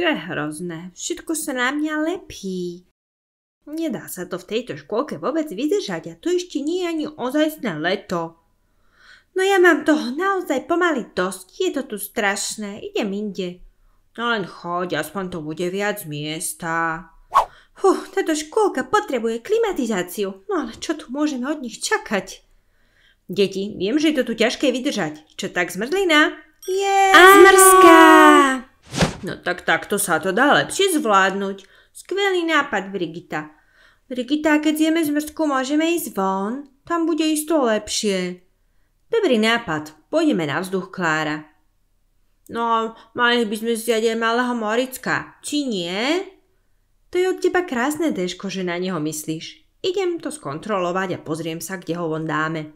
To je hrozné. Všetko sa na mňa lepí. Nedá sa to v tejto škôlke vôbec vydržať a to ešte nie je ani ozajstné leto. No ja mám toho naozaj pomaly dosť, je to tu strašné, idem inde. No len choď, aspoň to bude viac miesta. Huh, táto škôlka potrebuje klimatizáciu, no ale čo tu môžeme od nich čakať? Deti, viem, že je to tu ťažké vydržať. Čo tak zmrzlina? Je yeah, zmrzka! No tak takto sa to dá lepšie zvládnuť. Skvelý nápad, Brigita. Brigita, keď zjeme zmrzku, môžeme ísť von? Tam bude isto lepšie. Dobrý nápad, pôjdeme na vzduch, Klára. No, mali by sme si aj malého Moricka, či nie? To je od teba krásne, Deško, že na neho myslíš. Idem to skontrolovať a pozriem sa, kde ho von dáme.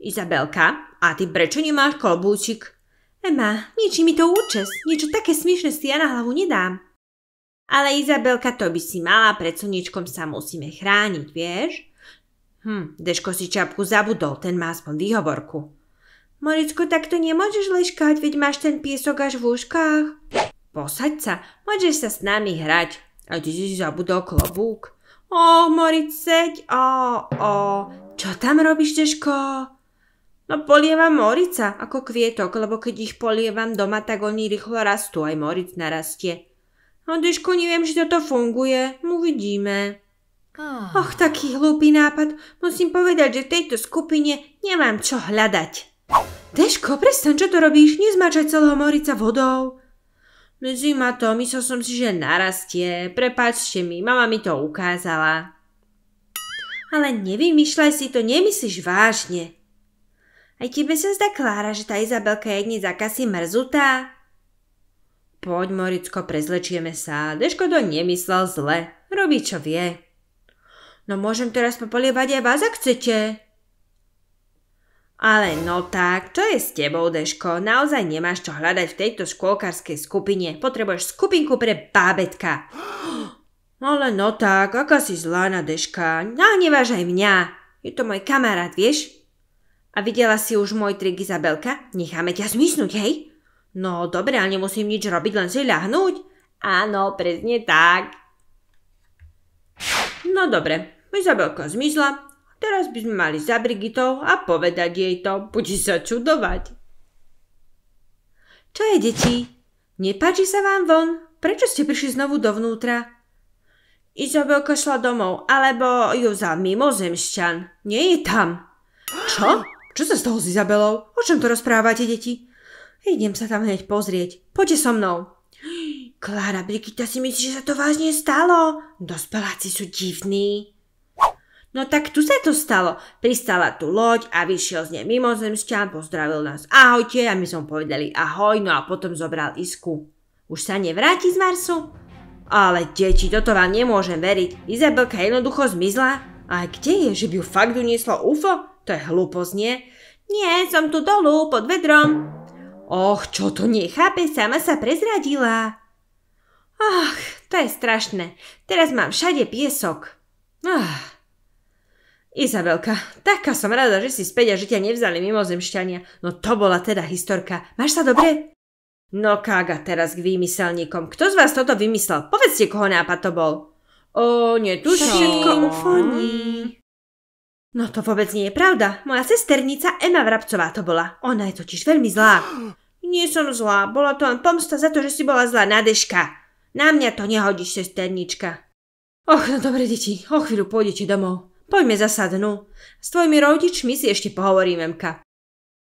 Izabelka, a ty prečo nemáš klobúčik? Ema, niečím mi to účes, niečo také smiešne si ja na hlavu nedám. Ale Izabelka, to by si mala, pred slničkom sa musíme chrániť, vieš? Hm, Deško si čapku zabudol, ten má aspoň výhovorku. Moricko, to nemôžeš leškať, veď máš ten piesok až v úškách. Posaď sa, môžeš sa s nami hrať. A ty si zabudol klobúk. Ó, seď, ó, ó, čo tam robíš, Deško? No polievam morica ako kvietok, lebo keď ich polievam doma, tak oni rýchlo rastú, aj moric narastie. No Deško, neviem, či toto funguje, no, uvidíme. Ah. Och, taký hlúpy nápad. Musím povedať, že v tejto skupine nemám čo hľadať. Deško, prestaň, čo to robíš? Nezmačaj celého morica vodou. Zima to, myslel som si, že narastie. Prepáčte mi, mama mi to ukázala. Ale nevymýšľaj si to, nemyslíš vážne. Aj tebe sa zdá, Klára, že tá Izabelka je dní zakasy mrzutá? Poď, Moricko, prezlečieme sa. Deško to nemyslel zle. Robí, čo vie. No môžem teraz popolievať aj vás, ak chcete. Ale no tak, čo je s tebou, Deško? Naozaj nemáš čo hľadať v tejto škôlkarskej skupine. Potrebuješ skupinku pre bábetka. Ale no tak, aká si zlá na Deška. Nahneváš aj mňa. Je to môj kamarát, vieš? A videla si už môj trik, Izabelka? Necháme ťa zmysnúť, hej? No, dobre, ale nemusím nič robiť, len si ľahnúť. Áno, presne tak. No dobre, Izabelka zmizla. Teraz by sme mali za Brigitou a povedať jej to. Bude sa čudovať. Čo je, deti? Nepáči sa vám von? Prečo ste prišli znovu dovnútra? Izabelka šla domov, alebo ju za mimozemšťan. Nie je tam. Čo? Čo sa stalo s Izabelou? O čom to rozprávate, deti? Idem sa tam hneď pozrieť. Poďte so mnou. Klára Brigita si myslí, že sa to vážne stalo. Dospeláci sú divní. No tak tu sa to stalo. Pristala tu loď a vyšiel z nej mimozemšťan, pozdravil nás ahojte a my sme povedali ahoj, no a potom zobral isku. Už sa nevráti z Marsu? Ale deti, toto vám nemôžem veriť. Izabelka jednoducho zmizla. A kde je, že by ju fakt unieslo UFO? To je hlúposť, nie? Nie, som tu dolu, pod vedrom. Och, čo to nechápe, sama sa prezradila. Ach, to je strašné. Teraz mám všade piesok. Ach. Izabelka, taká som rada, že si späť a že ťa nevzali mimozemšťania. No to bola teda historka. Máš sa dobre? No kága teraz k výmyselníkom. Kto z vás toto vymyslel? Povedzte, koho nápad to bol. O, netuším. Všetko ufoní. No to vôbec nie je pravda. Moja sesternica Ema Vrabcová to bola. Ona je totiž veľmi zlá. Nie som zlá, bola to len pomsta za to, že si bola zlá nadeška. Na mňa to nehodíš, sesternička. Och, no dobre, deti, o chvíľu pôjdete domov. Poďme zasadnú. S tvojimi rodičmi si ešte pohovorím, Emka.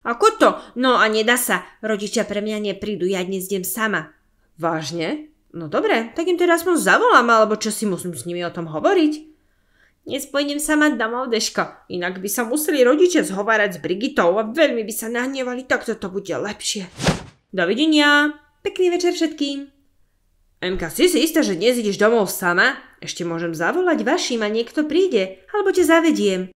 Ako to? No a nedá sa. Rodičia pre mňa neprídu, ja dnes idem sama. Vážne? No dobre, tak im teraz aspoň zavolám, alebo čo si musím s nimi o tom hovoriť? sa sama domov, Deško, inak by sa museli rodičia zhovárať s Brigitou a veľmi by sa nahnevali, tak toto bude lepšie. Dovidenia, pekný večer všetkým. Emka, si si istá, že dnes ideš domov sama? Ešte môžem zavolať vašim a niekto príde, alebo ťa zavediem.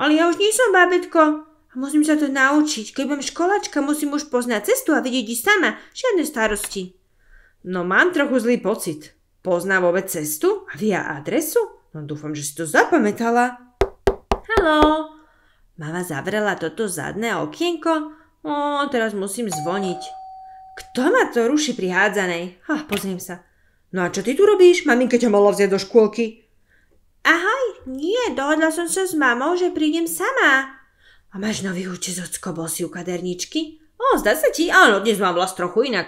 Ale ja už nie som babetko. A musím sa to naučiť. Keď budem školačka, musím už poznať cestu a vidieť ísť sama. Žiadne starosti. No mám trochu zlý pocit. Pozná vôbec cestu? A vie adresu? No dúfam, že si to zapamätala. Halo? Mama zavrela toto zadné okienko. O, teraz musím zvoniť. Kto ma to ruši pri hádzanej? Ha, pozriem sa. No a čo ty tu robíš? Maminka ťa mala vziať do škôlky. Ahoj, nie, dohodla som sa s mamou, že prídem sama. A máš nový účes od skobosi u kaderničky? O, zdá sa ti? Áno, dnes mám vlast trochu inak.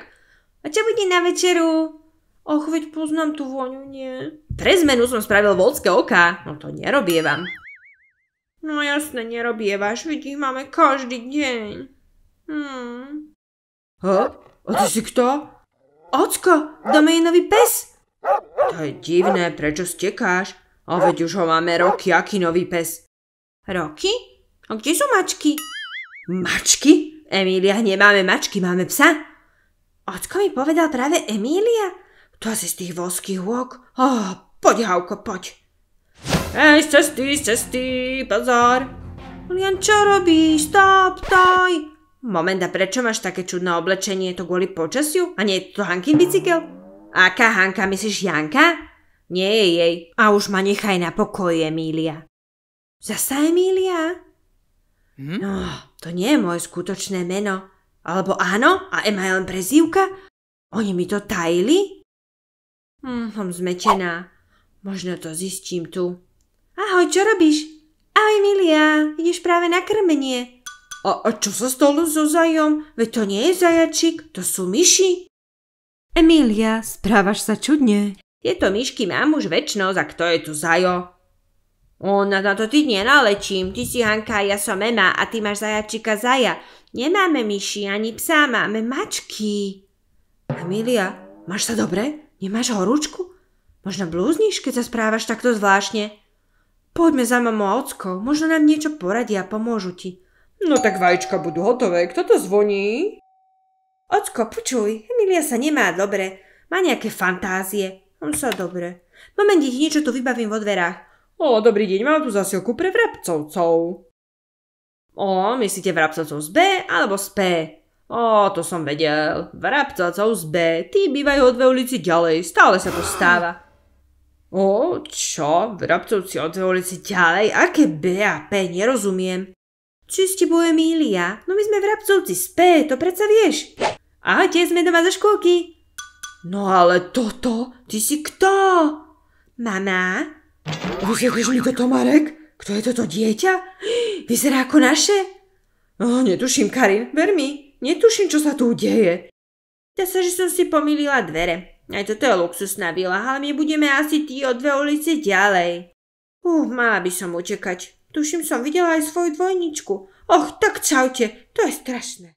A čo bude na večeru? Ach, veď poznám tú voňu, nie. Pre zmenu som spravil voľské oka, no to nerobievam. No jasne, nerobievaš, veď ich máme každý deň. Hmm. Ha? A ty si kto? Ocko, dáme jej nový pes. To je divné, prečo stekáš? A veď už ho máme roky, aký nový pes. Roky? A kde sú mačky? Mačky? Emília, nemáme mačky, máme psa. Ocko mi povedal práve Emília, to asi z tých voľských hôk? Oh, poď, Hauko, poď. Hej, z cesty, z cesty, pozor. Lian, čo robíš? Stop, stoj. Moment, a prečo máš také čudné oblečenie? Je to kvôli počasiu? A nie je to Hankin bicykel? Aká Hanka, myslíš Janka? Nie je jej. A už ma nechaj na pokoji, Emília. Zasa Emília? Hm? No, to nie je moje skutočné meno. Alebo áno? A Emma je len prezývka? Oni mi to tajili? Hm, som zmečená. Možno to zistím tu. Ahoj, čo robíš? Ahoj, Milia, ideš práve na krmenie. A, a čo sa stalo so zajom? Veď to nie je zajačik, to sú myši. Emília, správaš sa čudne. Tieto myšky mám už väčšnosť a kto je tu zajo? Ona na no, no, to ty nenalečím, ty si Hanka, ja som Ema a ty máš zajačika zaja. Nemáme myši ani psa, máme mačky. Emília, máš sa dobre? Nemáš horúčku? Možno blúzniš, keď sa správaš takto zvláštne? Poďme za mamou a ockou, možno nám niečo poradia a pomôžu ti. No tak vajíčka budú hotové, kto to zvoní? Ocko, počuj, Emilia sa nemá dobre, má nejaké fantázie. On sa dobre. Moment, deti, niečo tu vybavím vo dverách. O, dobrý deň, mám tu zasilku pre vrabcovcov. O, myslíte vrabcovcov z B alebo z P? Ó, to som vedel. Vrabcacov z B. Tí bývajú o dve ulici ďalej. Stále sa to stáva. Ó, čo? Vrabcovci o dve ulici ďalej? Aké B a P? Nerozumiem. Či ste boje Emília? No my sme vrabcovci z P, to predsa vieš. A tie sme doma zo škôlky. No ale toto? Ty si kto? Mama? Už Vysvetliš mi to Marek? Kto je toto dieťa? Vyzerá ako naše? No, netuším, Karin, ver mi. Netuším, čo sa tu deje. Dá sa, že som si pomýlila dvere. Aj toto je luxusná vila, ale my budeme asi tí o dve ulice ďalej. Uh, mala by som utekať. Tuším, som videla aj svoju dvojničku. Och, tak čaute, to je strašné.